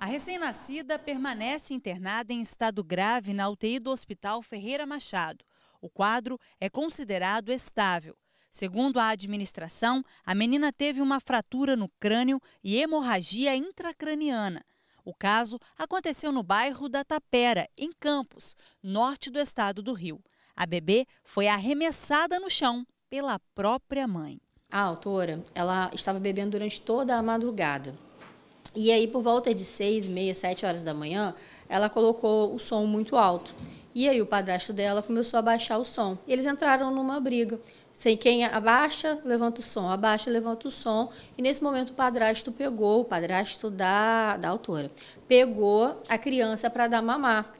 A recém-nascida permanece internada em estado grave na UTI do Hospital Ferreira Machado. O quadro é considerado estável. Segundo a administração, a menina teve uma fratura no crânio e hemorragia intracraniana. O caso aconteceu no bairro da Tapera, em Campos, norte do estado do Rio. A bebê foi arremessada no chão pela própria mãe. A autora, ela estava bebendo durante toda a madrugada. E aí, por volta de seis, meia, sete horas da manhã, ela colocou o som muito alto. E aí o padrasto dela começou a baixar o som. Eles entraram numa briga. Sem quem abaixa, levanta o som, abaixa, levanta o som. E nesse momento o padrasto pegou, o padrasto da, da autora, pegou a criança para dar mamar.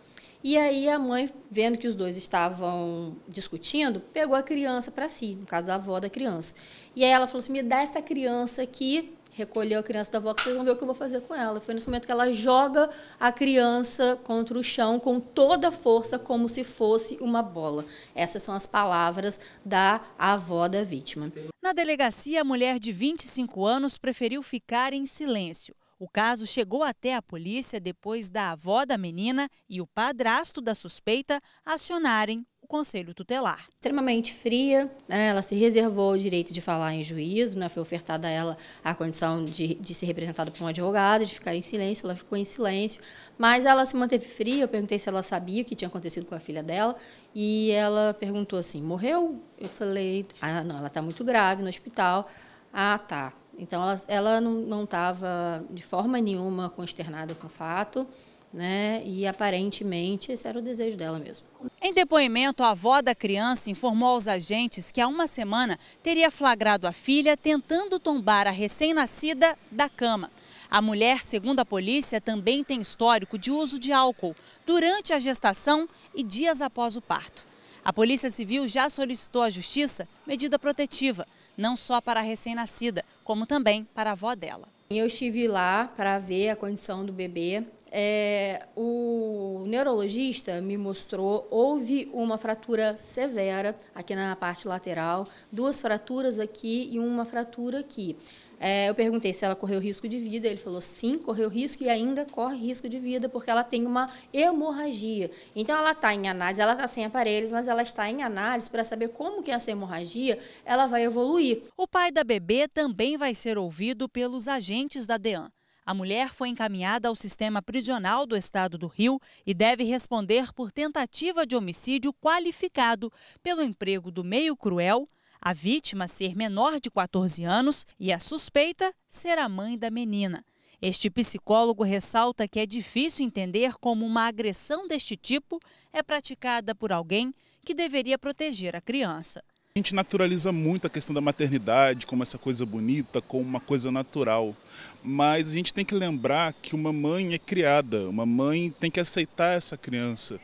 E aí a mãe, vendo que os dois estavam discutindo, pegou a criança para si, no caso a avó da criança. E aí ela falou assim: "Me dá essa criança aqui recolheu a criança da avó, vocês vão ver o que eu vou fazer com ela. Foi nesse momento que ela joga a criança contra o chão com toda a força, como se fosse uma bola. Essas são as palavras da avó da vítima. Na delegacia, a mulher de 25 anos preferiu ficar em silêncio. O caso chegou até a polícia depois da avó da menina e o padrasto da suspeita acionarem o conselho tutelar. Extremamente fria, né? ela se reservou o direito de falar em juízo, né? foi ofertada a ela a condição de, de ser representada por um advogado, de ficar em silêncio, ela ficou em silêncio, mas ela se manteve fria, eu perguntei se ela sabia o que tinha acontecido com a filha dela, e ela perguntou assim, morreu? Eu falei, ah, não, ela está muito grave no hospital. Ah, tá. Então, ela, ela não estava de forma nenhuma consternada com o fato, né? E aparentemente esse era o desejo dela mesmo. Em depoimento, a avó da criança informou aos agentes que há uma semana teria flagrado a filha tentando tombar a recém-nascida da cama. A mulher, segundo a polícia, também tem histórico de uso de álcool durante a gestação e dias após o parto. A Polícia Civil já solicitou à Justiça medida protetiva não só para a recém-nascida, como também para a avó dela. Eu estive lá para ver a condição do bebê. É, o neurologista me mostrou, houve uma fratura severa aqui na parte lateral, duas fraturas aqui e uma fratura aqui. É, eu perguntei se ela correu risco de vida, ele falou sim, correu risco e ainda corre risco de vida, porque ela tem uma hemorragia. Então ela está em análise, ela está sem aparelhos, mas ela está em análise para saber como que essa hemorragia ela vai evoluir. O pai da bebê também vai ser ouvido pelos agentes da DEAN. A mulher foi encaminhada ao sistema prisional do estado do Rio e deve responder por tentativa de homicídio qualificado pelo emprego do meio cruel, a vítima ser menor de 14 anos e a suspeita ser a mãe da menina. Este psicólogo ressalta que é difícil entender como uma agressão deste tipo é praticada por alguém que deveria proteger a criança. A gente naturaliza muito a questão da maternidade como essa coisa bonita, como uma coisa natural. Mas a gente tem que lembrar que uma mãe é criada, uma mãe tem que aceitar essa criança.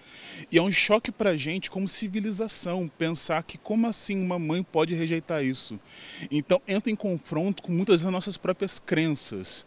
E é um choque para a gente, como civilização, pensar que como assim uma mãe pode rejeitar isso? Então entra em confronto com muitas das nossas próprias crenças.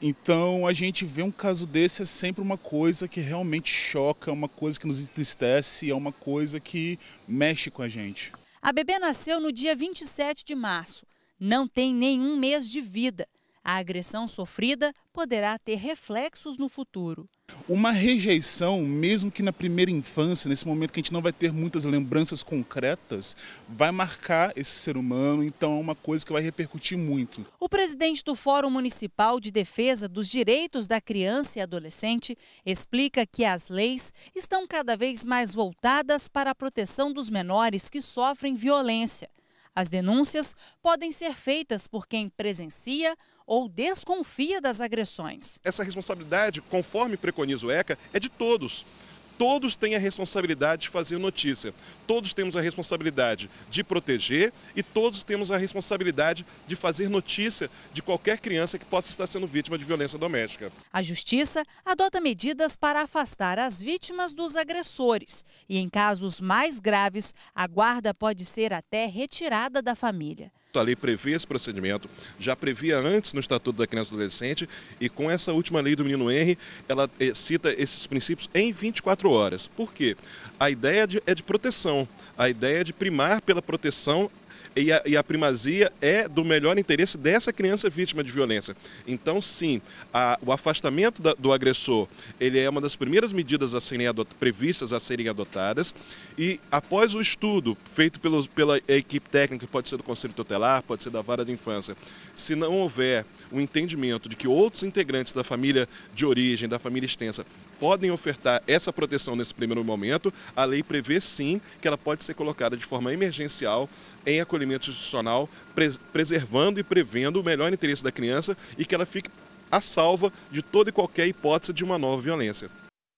Então a gente vê um caso desse é sempre uma coisa que realmente choca, é uma coisa que nos entristece, é uma coisa que mexe com a gente. A bebê nasceu no dia 27 de março, não tem nenhum mês de vida a agressão sofrida poderá ter reflexos no futuro. Uma rejeição, mesmo que na primeira infância, nesse momento que a gente não vai ter muitas lembranças concretas, vai marcar esse ser humano, então é uma coisa que vai repercutir muito. O presidente do Fórum Municipal de Defesa dos Direitos da Criança e Adolescente explica que as leis estão cada vez mais voltadas para a proteção dos menores que sofrem violência. As denúncias podem ser feitas por quem presencia ou desconfia das agressões. Essa responsabilidade, conforme preconiza o ECA, é de todos todos têm a responsabilidade de fazer notícia. Todos temos a responsabilidade de proteger e todos temos a responsabilidade de fazer notícia de qualquer criança que possa estar sendo vítima de violência doméstica. A Justiça adota medidas para afastar as vítimas dos agressores e, em casos mais graves, a guarda pode ser até retirada da família a lei prevê esse procedimento, já previa antes no Estatuto da Criança e do Adolescente, e com essa última lei do menino R, ela eh, cita esses princípios em 24 horas. Por quê? A ideia de, é de proteção, a ideia é de primar pela proteção e a, e a primazia é do melhor interesse dessa criança vítima de violência. Então, sim, a, o afastamento da, do agressor ele é uma das primeiras medidas a serem previstas a serem adotadas e após o estudo feito pelo, pela equipe técnica, pode ser do Conselho Tutelar, pode ser da Vara de Infância, se não houver o um entendimento de que outros integrantes da família de origem, da família extensa, podem ofertar essa proteção nesse primeiro momento, a lei prevê sim que ela pode ser colocada de forma emergencial em acolhimento institucional, preservando e prevendo o melhor interesse da criança e que ela fique a salva de toda e qualquer hipótese de uma nova violência.